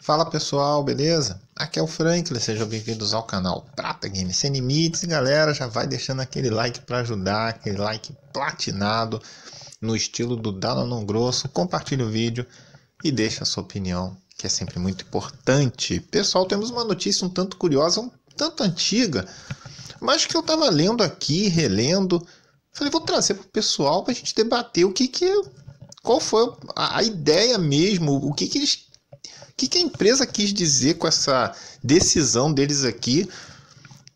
Fala pessoal, beleza? Aqui é o Franklin, sejam bem-vindos ao canal Prata Game Sem Limites. galera, já vai deixando aquele like para ajudar, aquele like platinado no estilo do Dalanão Grosso. Compartilhe o vídeo e deixa a sua opinião, que é sempre muito importante. Pessoal, temos uma notícia um tanto curiosa, um tanto antiga, mas que eu estava lendo aqui, relendo. Falei, vou trazer para o pessoal para a gente debater o que que... Qual foi a, a ideia mesmo, o que que eles que, que a empresa quis dizer com essa decisão deles aqui?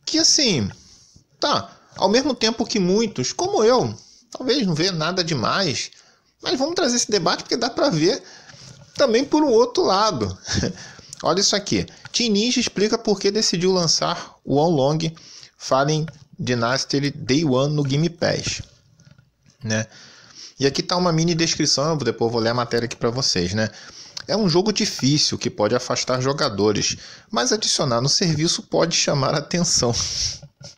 Que assim, tá, ao mesmo tempo que muitos, como eu, talvez não vê nada demais, mas vamos trazer esse debate porque dá para ver também por um outro lado. Olha isso aqui. Team Ninja explica por que decidiu lançar o One Long Fallen Dynasty Day One no Game Pass. Né? E aqui está uma mini descrição, depois vou ler a matéria aqui para vocês, né? É um jogo difícil que pode afastar jogadores, mas adicionar no serviço pode chamar atenção.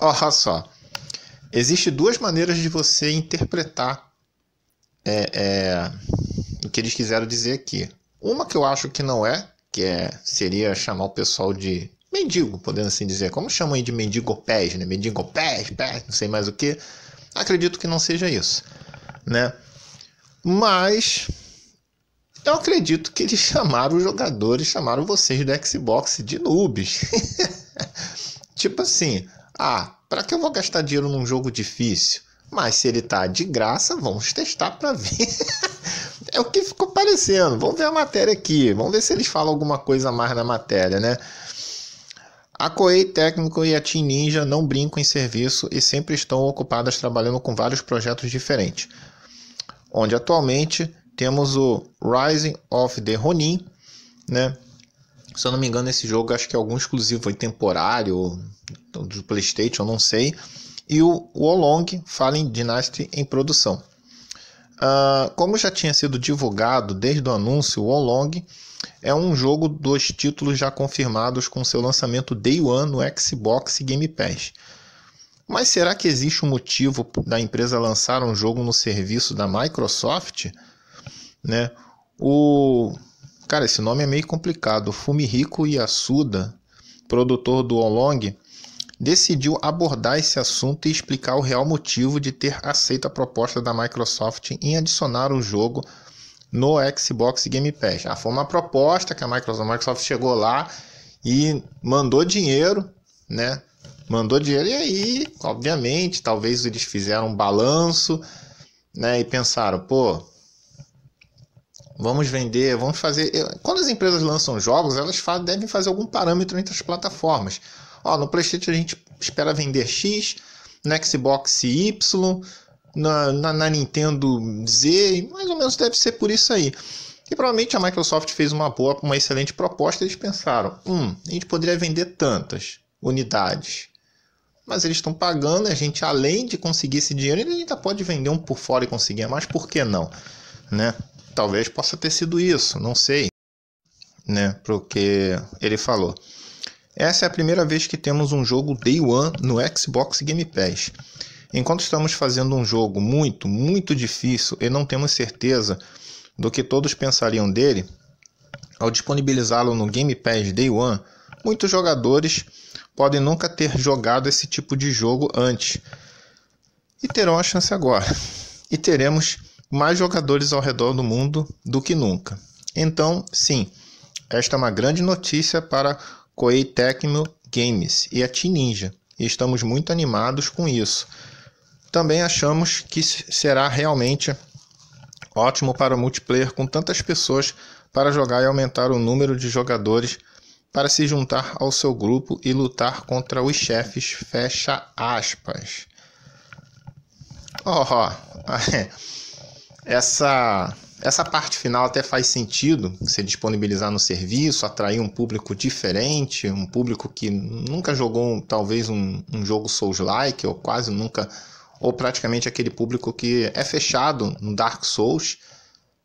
Olha só. Existem duas maneiras de você interpretar é, é, o que eles quiseram dizer aqui. Uma que eu acho que não é, que é, seria chamar o pessoal de mendigo, podendo assim dizer. Como chamam aí de mendigo pés, né? Mendigo pés, pés, não sei mais o que. Acredito que não seja isso, né? Mas eu acredito que eles chamaram os jogadores, chamaram vocês do Xbox de noobs. tipo assim, ah, para que eu vou gastar dinheiro num jogo difícil? Mas se ele tá de graça, vamos testar para ver. é o que ficou parecendo. Vamos ver a matéria aqui. Vamos ver se eles falam alguma coisa a mais na matéria, né? A Koei Técnico e a Team Ninja não brincam em serviço e sempre estão ocupadas trabalhando com vários projetos diferentes, onde atualmente temos o Rising of the Ronin, né? Se eu não me engano, esse jogo acho que é algum exclusivo, foi temporário, do PlayStation, não sei. E o Wolong Fallen Dynasty em produção. Uh, como já tinha sido divulgado desde o anúncio, o Wolong é um jogo dos títulos já confirmados com seu lançamento Day One no Xbox Game Pass. Mas será que existe um motivo da empresa lançar um jogo no serviço da Microsoft? né? O cara, esse nome é meio complicado. Fumihiko Yasuda, produtor do Olong, decidiu abordar esse assunto e explicar o real motivo de ter aceito a proposta da Microsoft em adicionar o jogo no Xbox Game Pass. Ah, foi uma proposta que a Microsoft, a Microsoft chegou lá e mandou dinheiro, né? Mandou dinheiro e aí, obviamente, talvez eles fizeram um balanço, né? E pensaram, pô, Vamos vender, vamos fazer. Quando as empresas lançam jogos, elas devem fazer algum parâmetro entre as plataformas. Ó, no PlayStation a gente espera vender X, no Xbox Y, na, na, na Nintendo Z, mais ou menos deve ser por isso aí. E provavelmente a Microsoft fez uma boa, uma excelente proposta. Eles pensaram: hum, a gente poderia vender tantas unidades. Mas eles estão pagando, a gente além de conseguir esse dinheiro, ainda pode vender um por fora e conseguir mais, por que não? Né? Talvez possa ter sido isso, não sei, né? Porque ele falou. Essa é a primeira vez que temos um jogo Day One no Xbox Game Pass. Enquanto estamos fazendo um jogo muito, muito difícil e não temos certeza do que todos pensariam dele, ao disponibilizá-lo no Game Pass Day One, muitos jogadores podem nunca ter jogado esse tipo de jogo antes e terão a chance agora. E teremos mais jogadores ao redor do mundo do que nunca. Então, sim, esta é uma grande notícia para Koei Tecmo Games e a Team Ninja, e estamos muito animados com isso. Também achamos que será realmente ótimo para o multiplayer com tantas pessoas para jogar e aumentar o número de jogadores para se juntar ao seu grupo e lutar contra os chefes, fecha aspas. Oh, Essa essa parte final até faz sentido se disponibilizar no serviço, atrair um público diferente, um público que nunca jogou talvez um, um jogo Souls-like, ou quase nunca, ou praticamente aquele público que é fechado no Dark Souls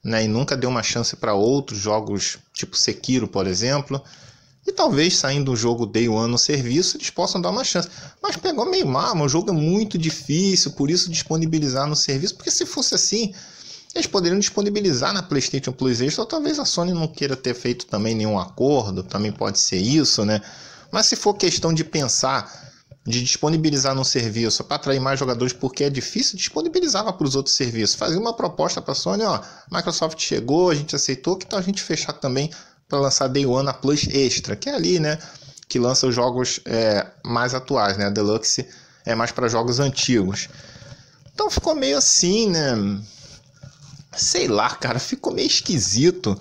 né, e nunca deu uma chance para outros jogos, tipo Sekiro, por exemplo. E talvez saindo um jogo Day One no serviço, eles possam dar uma chance. Mas pegou meio mal, o jogo é muito difícil, por isso disponibilizar no serviço, porque se fosse assim eles poderiam disponibilizar na PlayStation Plus Extra, ou talvez a Sony não queira ter feito também nenhum acordo, também pode ser isso, né? Mas se for questão de pensar de disponibilizar num serviço para atrair mais jogadores, porque é difícil, disponibilizava para os outros serviços. Fazia uma proposta para a Sony, ó, Microsoft chegou, a gente aceitou, que tal a gente fechar também para lançar Day One na Plus Extra, que é ali, né, que lança os jogos é, mais atuais, né, a Deluxe é mais para jogos antigos. Então ficou meio assim, né, sei lá, cara, ficou meio esquisito,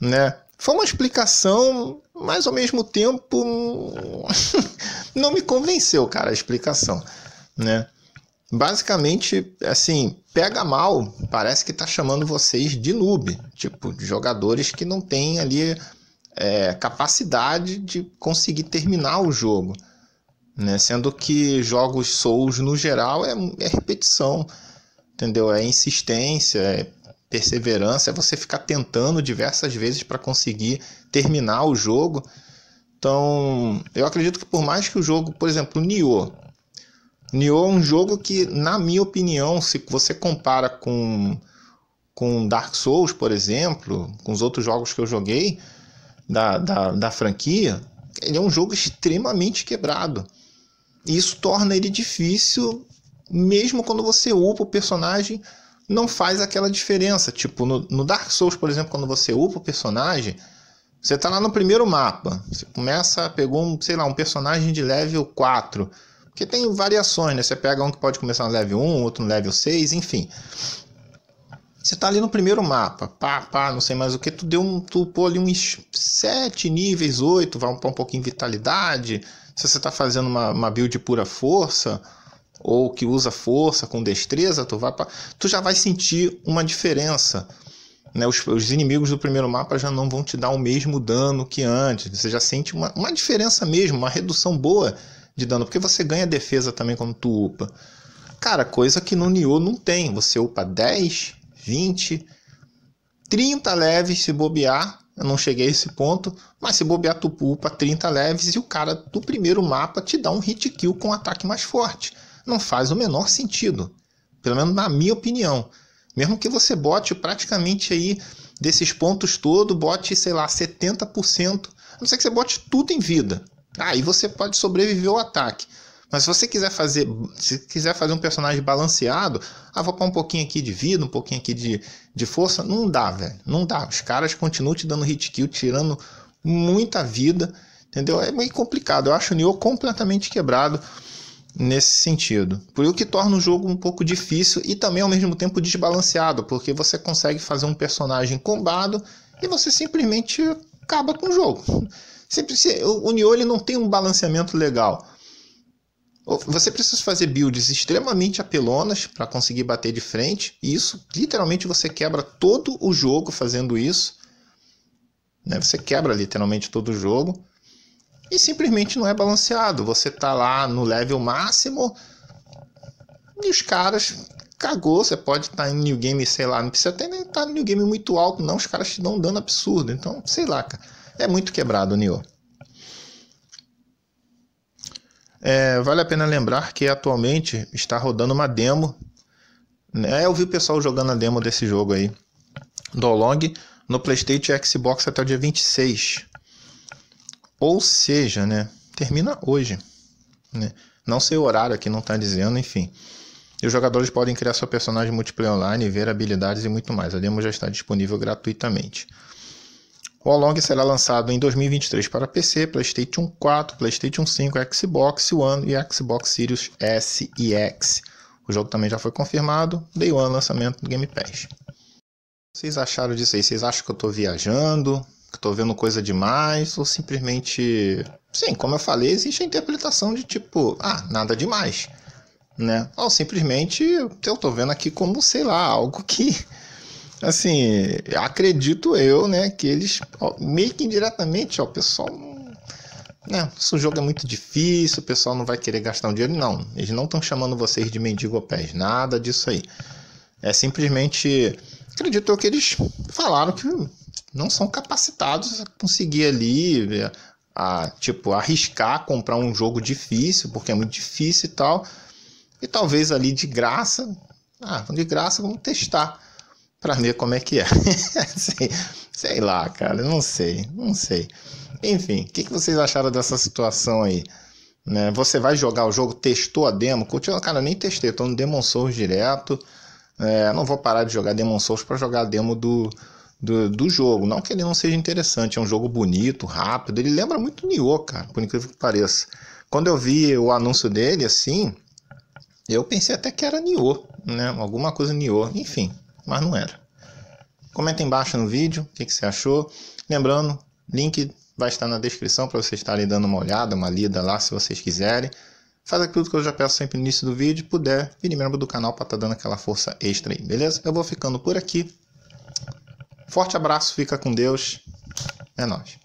né? Foi uma explicação, mas ao mesmo tempo não me convenceu, cara, a explicação, né? Basicamente, assim, pega mal, parece que tá chamando vocês de noob, tipo, de jogadores que não têm ali é, capacidade de conseguir terminar o jogo, né? Sendo que jogos Souls, no geral, é, é repetição, entendeu? É insistência, é perseverança, é você ficar tentando diversas vezes para conseguir terminar o jogo. Então, eu acredito que por mais que o jogo, por exemplo, o Nioh, Nioh é um jogo que, na minha opinião, se você compara com com Dark Souls, por exemplo, com os outros jogos que eu joguei da, da, da franquia, ele é um jogo extremamente quebrado. isso torna ele difícil mesmo quando você upa o personagem, não faz aquela diferença. Tipo, no, no Dark Souls, por exemplo, quando você upa o personagem, você tá lá no primeiro mapa. Você começa, pegou, um, sei lá, um personagem de level 4. Porque tem variações, né? Você pega um que pode começar no level 1, outro no level 6, enfim. Você tá ali no primeiro mapa, pá, pá, não sei mais o que, tu deu um, tu pô ali uns 7 níveis, 8, vai um, um pouquinho vitalidade, se você tá fazendo uma, uma build pura força, ou que usa força com destreza, tu, vai pra, tu já vai sentir uma diferença. Né? Os, os, inimigos do primeiro mapa já não vão te dar o mesmo dano que antes. Você já sente uma, uma diferença mesmo, uma redução boa de dano, porque você ganha defesa também quando tu upa. Cara, coisa que no Nioh não tem. Você upa 10, 20, 30 leves se bobear. Eu não cheguei a esse ponto, mas se bobear tu upa 30 leves e o cara do primeiro mapa te dá um hit kill com um ataque mais forte não faz o menor sentido, pelo menos na minha opinião. Mesmo que você bote praticamente aí desses pontos todo, bote, sei lá, 70%, a não ser que você bote tudo em vida. Aí ah, você pode sobreviver ao ataque. Mas se você quiser fazer, se quiser fazer um personagem balanceado, ah, vou pôr um pouquinho aqui de vida, um pouquinho aqui de, de força, não dá, velho. Não dá. Os caras continuam te dando hit kill, tirando muita vida, entendeu? É meio complicado. Eu acho o Nioh completamente quebrado nesse sentido. Por o que torna o jogo um pouco difícil e também ao mesmo tempo desbalanceado, porque você consegue fazer um personagem combado e você simplesmente acaba com o jogo. o, o Nioh ele não tem um balanceamento legal. Você precisa fazer builds extremamente apelonas para conseguir bater de frente, e isso literalmente você quebra todo o jogo fazendo isso. Né? Você quebra literalmente todo o jogo e simplesmente não é balanceado. Você tá lá no level máximo e os caras cagou, você pode estar tá em new game, sei lá, não precisa até nem estar tá new game muito alto, não, os caras te dão um dano absurdo. Então, sei lá, cara. É muito quebrado o Nioh. É, vale a pena lembrar que atualmente está rodando uma demo. Né? É Eu vi o pessoal jogando a demo desse jogo aí, do Long, no PlayStation e Xbox até o dia 26. Ou seja, né, termina hoje. Né? Não sei o horário aqui, não está dizendo, enfim. E os jogadores podem criar seu personagem multiplayer online, ver habilidades e muito mais. A demo já está disponível gratuitamente. O Along será lançado em 2023 para PC, PlayStation 4, PlayStation 5, Xbox One e Xbox Series S e X. O jogo também já foi confirmado, Day One lançamento do Game Pass. O que vocês acharam disso aí? Vocês acham que eu estou viajando? que estou vendo coisa demais, ou simplesmente. Sim, como eu falei, existe a interpretação de tipo, ah, nada demais. Né? Ou simplesmente eu estou vendo aqui como, sei lá, algo que. Assim, acredito eu, né, que eles, ó, meio que indiretamente, ó, o pessoal né, se o jogo é muito difícil, o pessoal não vai querer gastar um dinheiro. Não, eles não estão chamando vocês de mendigo pés, nada disso aí. É simplesmente acredito que eles falaram que não são capacitados a conseguir ali, eh, a, tipo, arriscar comprar um jogo difícil, porque é muito difícil e tal. E talvez ali de graça, ah, de graça vamos testar para ver como é que é. sei, sei, lá, cara, não sei, não sei. Enfim, o que, que vocês acharam dessa situação aí? Né? Você vai jogar o jogo, testou a demo? continua Cara, nem testei, tô no Demon Souls direto. É, não vou parar de jogar Demon Souls para jogar a demo do, do, do, jogo. Não que ele não seja interessante, é um jogo bonito, rápido. Ele lembra muito Nioh, cara, por incrível que pareça. Quando eu vi o anúncio dele, assim, eu pensei até que era Nioh, né? Alguma coisa Nioh, enfim, mas não era. Comenta embaixo no vídeo o que, que você achou. Lembrando, link vai estar na descrição para vocês estarem dando uma olhada, uma lida lá se vocês quiserem. Faz aquilo que eu já peço sempre no início do vídeo, puder, vire membro do canal para estar tá dando aquela força extra aí, beleza? Eu vou ficando por aqui. Forte abraço, fica com Deus. É nóis.